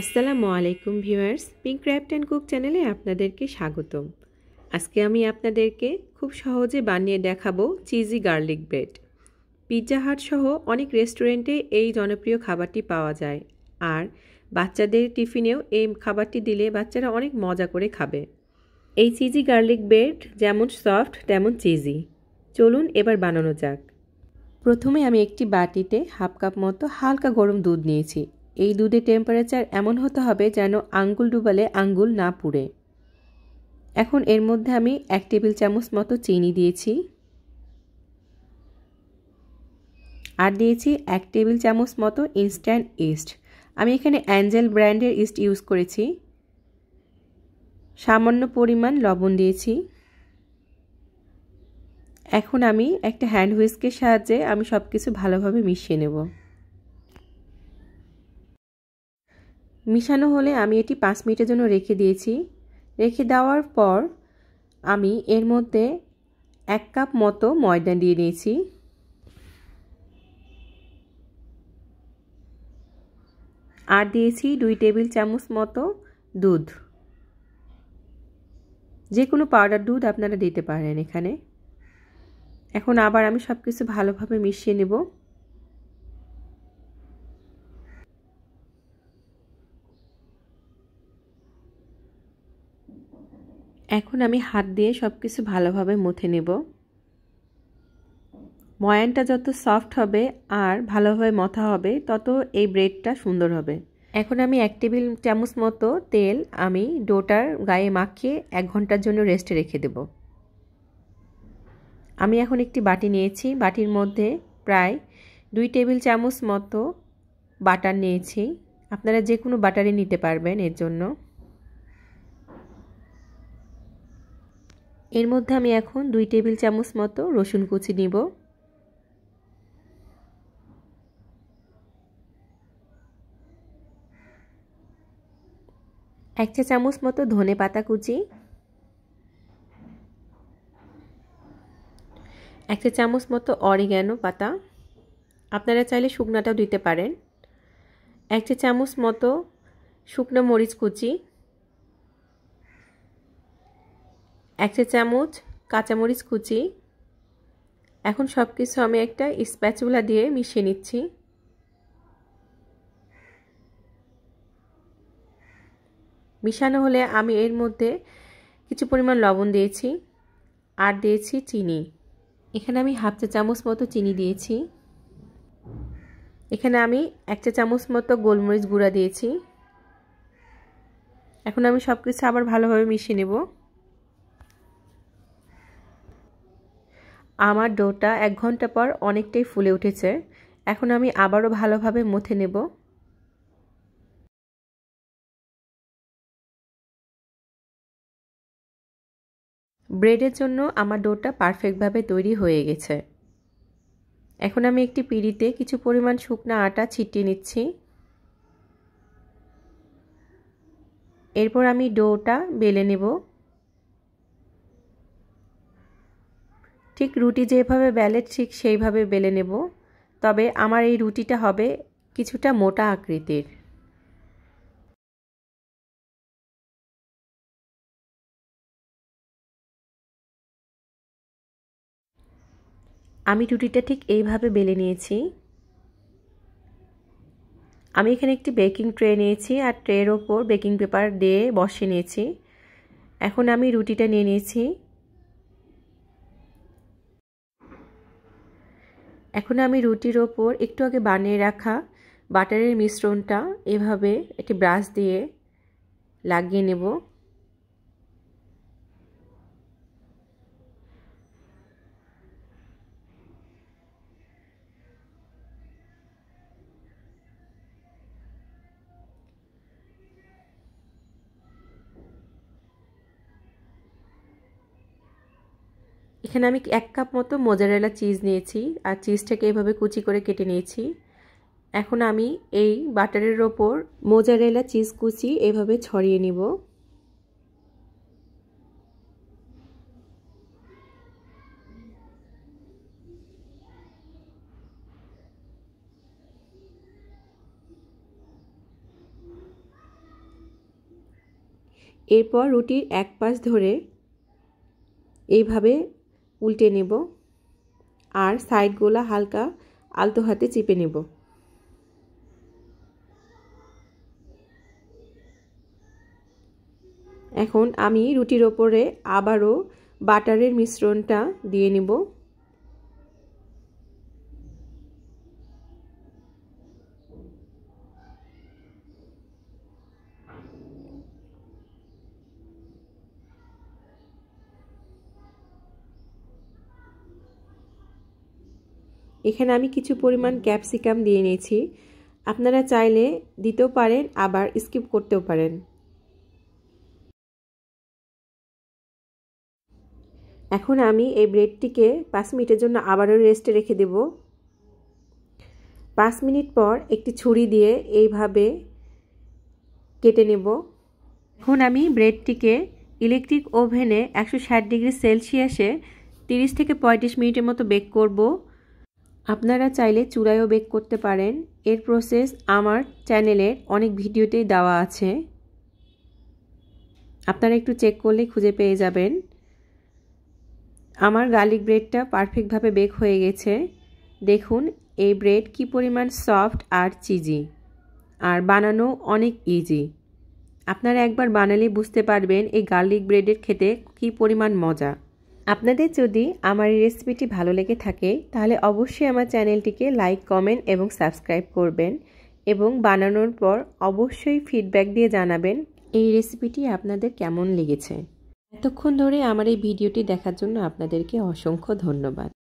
আসসালামু আলাইকুম viewers pink craft and cook চ্যানেলে আপনাদেরকে স্বাগতম আজকে আমি আপনাদেরকে খুব সহজে বানিয়ে দেখাবো cheesy garlic bread Pizza Hut সহ অনেক রেস্টুরেন্টে এই জনপ্রিয় খাবারটি পাওয়া যায় আর বাচ্চাদের টিফিনেও এই খাবারটি দিলে বাচ্চারা অনেক মজা করে খাবে এই চিজি গার্লিক ব্রেড যেমন সফট তেমন চিজি চলুন এবার বানানো যাক প্রথমে আমি একটি বাটিতে হাফ কাপ মতো হালকা গরম দুধ নিয়েছি এই দুধে টেম্পারেচার এমন হতে হবে যেন আঙ্গুল ডুবালে আঙ্গুল না পুড়ে এখন এর মধ্যে আমি এক টেবিল চামচ মতো চিনি দিয়েছি আর দিয়েছি এক টেবিল চামচ মতো ইনস্ট্যান্ট ইস্ট আমি এখানে অ্যাঞ্জেল ব্র্যান্ডের ইস্ট ইউজ করেছি সামান্য পরিমাণ লবণ দিয়েছি এখন আমি একটা হ্যান্ড হুইস্কের সাহায্যে আমি সব কিছু ভালোভাবে মিশিয়ে নেবো মিশানো হলে আমি এটি পাঁচ মিনিটের জন্য রেখে দিয়েছি রেখে দেওয়ার পর আমি এর মধ্যে এক কাপ মতো ময়দা দিয়ে নিয়েছি আর দিয়েছি দুই টেবিল চামচ মতো দুধ যে কোনো পাউডার দুধ আপনারা দিতে পারেন এখানে এখন আবার আমি সব কিছু ভালোভাবে মিশিয়ে নেবো এখন আমি হাত দিয়ে সব কিছু ভালোভাবে মুথে নেব ময়ানটা যত সফট হবে আর ভালোভাবে মথা হবে তত এই ব্রেডটা সুন্দর হবে এখন আমি এক টেবিল চামচ মতো তেল আমি ডোটার গায়ে মাখিয়ে এক ঘন্টার জন্য রেস্টে রেখে দেব আমি এখন একটি বাটি নিয়েছি বাটির মধ্যে প্রায় দুই টেবিল চামচ মতো বাটার নিয়েছি আপনারা যে কোনো বাটারই নিতে পারবেন এর জন্য এর মধ্যে আমি এখন দুই টেবিল চামচ মতো রসুন কুচি নিব এক চা চামচ মতো ধনে পাতা কুচি এক চা চামচ মতো অরিগ্যানো পাতা আপনারা চাইলে শুকনাটাও দিতে পারেন এক চা চামচ মতো শুকনো মরিচ কুচি এক চা চামচ কাঁচামরিচ কুচি এখন সব কিছু আমি একটা স্প্যাচুলা দিয়ে মিশিয়ে নিচ্ছি মিশানো হলে আমি এর মধ্যে কিছু পরিমাণ লবণ দিয়েছি আর দিয়েছি চিনি এখানে আমি হাফ চা চামচ মতো চিনি দিয়েছি এখানে আমি এক চা চামচ মতো গোলমরিচ গুঁড়া দিয়েছি এখন আমি সব কিছু আবার ভালোভাবে মিশিয়ে নেবো আমার ডোটা এক ঘন্টা পর অনেকটাই ফুলে উঠেছে এখন আমি আবারও ভালোভাবে মুথে নেব ব্রেডের জন্য আমার ডোটা পারফেক্টভাবে তৈরি হয়ে গেছে এখন আমি একটি পিঁড়িতে কিছু পরিমাণ শুকনা আটা ছিটিয়ে নিচ্ছি এরপর আমি ডোটা বেলে নেবো ঠিক রুটি যেভাবে বেলে ঠিক সেইভাবে বেলে নেব তবে আমার এই রুটিটা হবে কিছুটা মোটা আকৃতির আমি রুটিটা ঠিক এইভাবে বেলে নিয়েছি আমি এখানে একটি বেকিং ট্রে নিয়েছি আর ট্রের ওপর বেকিং পেপার দিয়ে বসে নিয়েছি এখন আমি রুটিটা নিয়ে নিয়েছি এখন আমি রুটির ওপর একটু আগে বানিয়ে রাখা বাটারের মিশ্রণটা এভাবে একটি ব্রাশ দিয়ে লাগিয়ে নেব এখানে আমি এক কাপ মতো মোজারেলা চিজ নিয়েছি আর চিজটাকে এভাবে কুচি করে কেটে নিয়েছি এখন আমি এই বাটারের ওপর মোজারেলা চিজ কুচি এভাবে ছড়িয়ে নিব এরপর রুটির এক পাশ ধরে এইভাবে উল্টে নেব আর গোলা হালকা আলতো হাতে চিপে নেব এখন আমি রুটির ওপরে আবারও বাটারের মিশ্রণটা দিয়ে নেব এখানে আমি কিছু পরিমাণ ক্যাপসিকাম দিয়ে নিয়েছি আপনারা চাইলে দিতেও পারেন আবার স্কিপ করতেও পারেন এখন আমি এই ব্রেডটিকে পাঁচ মিনিটের জন্য আবারও রেস্টে রেখে দেব পাঁচ মিনিট পর একটি ছুরি দিয়ে এইভাবে কেটে নেব এখন আমি ব্রেডটিকে ইলেকট্রিক ওভেনে একশো ডিগ্রি সেলসিয়াসে তিরিশ থেকে পঁয়ত্রিশ মিনিটের মতো বেক করবো আপনারা চাইলে চূড়ায়ও বেক করতে পারেন এর প্রসেস আমার চ্যানেলের অনেক ভিডিওতেই দেওয়া আছে আপনারা একটু চেক করলে খুঁজে পেয়ে যাবেন আমার গার্লিক ব্রেডটা পারফেক্টভাবে বেক হয়ে গেছে দেখুন এই ব্রেড কি পরিমাণ সফট আর চিজি আর বানানো অনেক ইজি আপনারা একবার বানালে বুঝতে পারবেন এই গার্লিক ব্রেডের খেতে কি পরিমাণ মজা আপনাদের যদি আমার এই রেসিপিটি ভালো লেগে থাকে তাহলে অবশ্যই আমার চ্যানেলটিকে লাইক কমেন্ট এবং সাবস্ক্রাইব করবেন এবং বানানোর পর অবশ্যই ফিডব্যাক দিয়ে জানাবেন এই রেসিপিটি আপনাদের কেমন লেগেছে এতক্ষণ ধরে আমার এই ভিডিওটি দেখার জন্য আপনাদেরকে অসংখ্য ধন্যবাদ